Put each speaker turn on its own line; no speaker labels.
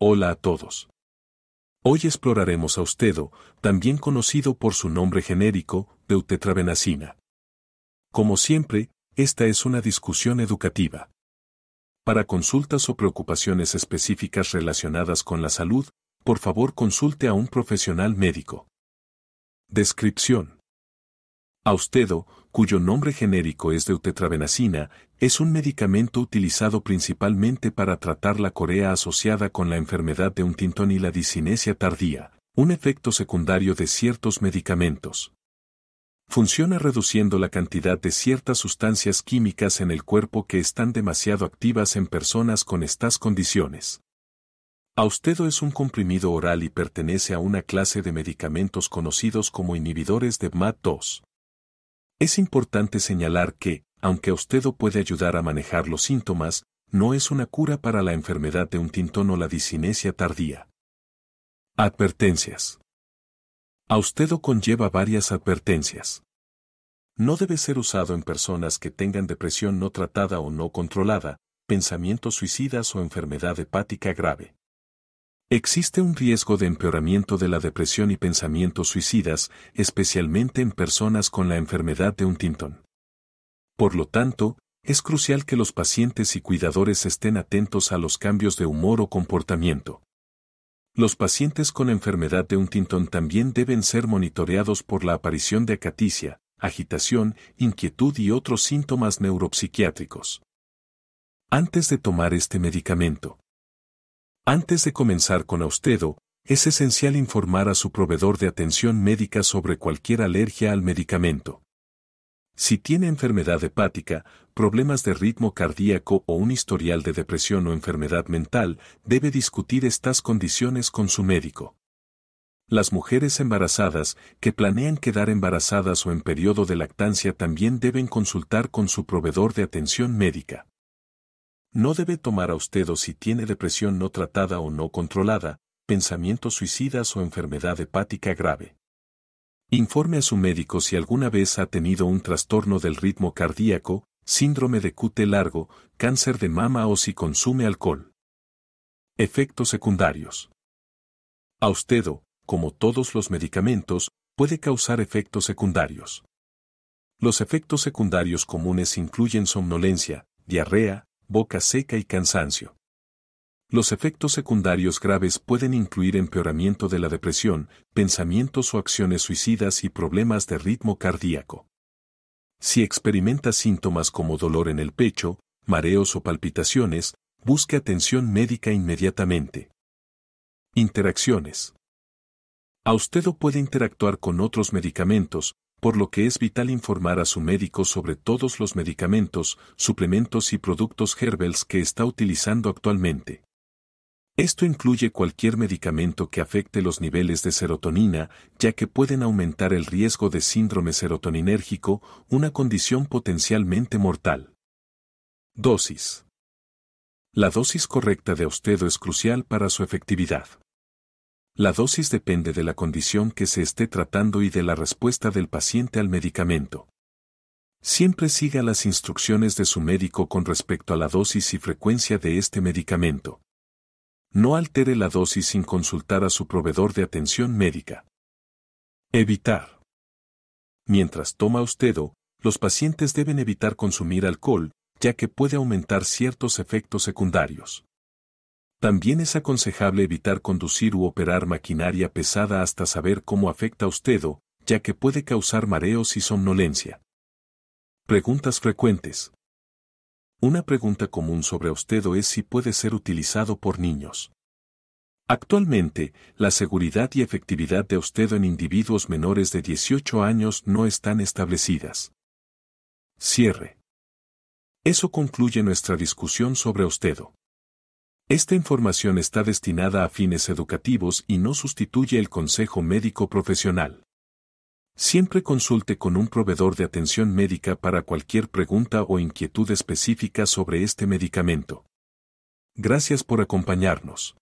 Hola a todos. Hoy exploraremos a usted, también conocido por su nombre genérico, utetrabenacina. Como siempre, esta es una discusión educativa. Para consultas o preocupaciones específicas relacionadas con la salud, por favor consulte a un profesional médico. Descripción. Austedo, cuyo nombre genérico es deutetravenacina, es un medicamento utilizado principalmente para tratar la corea asociada con la enfermedad de tintón y la disinesia tardía, un efecto secundario de ciertos medicamentos. Funciona reduciendo la cantidad de ciertas sustancias químicas en el cuerpo que están demasiado activas en personas con estas condiciones. Austedo es un comprimido oral y pertenece a una clase de medicamentos conocidos como inhibidores de MAT2. Es importante señalar que, aunque o puede ayudar a manejar los síntomas, no es una cura para la enfermedad de un tintón o la disinesia tardía. Advertencias. A o conlleva varias advertencias. No debe ser usado en personas que tengan depresión no tratada o no controlada, pensamientos suicidas o enfermedad hepática grave. Existe un riesgo de empeoramiento de la depresión y pensamientos suicidas, especialmente en personas con la enfermedad de un Huntington. Por lo tanto, es crucial que los pacientes y cuidadores estén atentos a los cambios de humor o comportamiento. Los pacientes con enfermedad de un Huntington también deben ser monitoreados por la aparición de acaticia, agitación, inquietud y otros síntomas neuropsiquiátricos. Antes de tomar este medicamento, antes de comenzar con Austedo, es esencial informar a su proveedor de atención médica sobre cualquier alergia al medicamento. Si tiene enfermedad hepática, problemas de ritmo cardíaco o un historial de depresión o enfermedad mental, debe discutir estas condiciones con su médico. Las mujeres embarazadas que planean quedar embarazadas o en periodo de lactancia también deben consultar con su proveedor de atención médica. No debe tomar a usted o si tiene depresión no tratada o no controlada, pensamientos suicidas o enfermedad hepática grave. Informe a su médico si alguna vez ha tenido un trastorno del ritmo cardíaco, síndrome de QT largo, cáncer de mama o si consume alcohol. Efectos secundarios. A o, como todos los medicamentos, puede causar efectos secundarios. Los efectos secundarios comunes incluyen somnolencia, diarrea, boca seca y cansancio. Los efectos secundarios graves pueden incluir empeoramiento de la depresión, pensamientos o acciones suicidas y problemas de ritmo cardíaco. Si experimenta síntomas como dolor en el pecho, mareos o palpitaciones, busque atención médica inmediatamente. Interacciones. A usted o puede interactuar con otros medicamentos, por lo que es vital informar a su médico sobre todos los medicamentos, suplementos y productos herbels que está utilizando actualmente. Esto incluye cualquier medicamento que afecte los niveles de serotonina, ya que pueden aumentar el riesgo de síndrome serotoninérgico, una condición potencialmente mortal. Dosis. La dosis correcta de austedo es crucial para su efectividad. La dosis depende de la condición que se esté tratando y de la respuesta del paciente al medicamento. Siempre siga las instrucciones de su médico con respecto a la dosis y frecuencia de este medicamento. No altere la dosis sin consultar a su proveedor de atención médica. Evitar. Mientras toma usted, los pacientes deben evitar consumir alcohol, ya que puede aumentar ciertos efectos secundarios. También es aconsejable evitar conducir u operar maquinaria pesada hasta saber cómo afecta a usted o, ya que puede causar mareos y somnolencia. Preguntas frecuentes. Una pregunta común sobre usted es si puede ser utilizado por niños. Actualmente, la seguridad y efectividad de usted en individuos menores de 18 años no están establecidas. Cierre. Eso concluye nuestra discusión sobre usted. Esta información está destinada a fines educativos y no sustituye el consejo médico profesional. Siempre consulte con un proveedor de atención médica para cualquier pregunta o inquietud específica sobre este medicamento. Gracias por acompañarnos.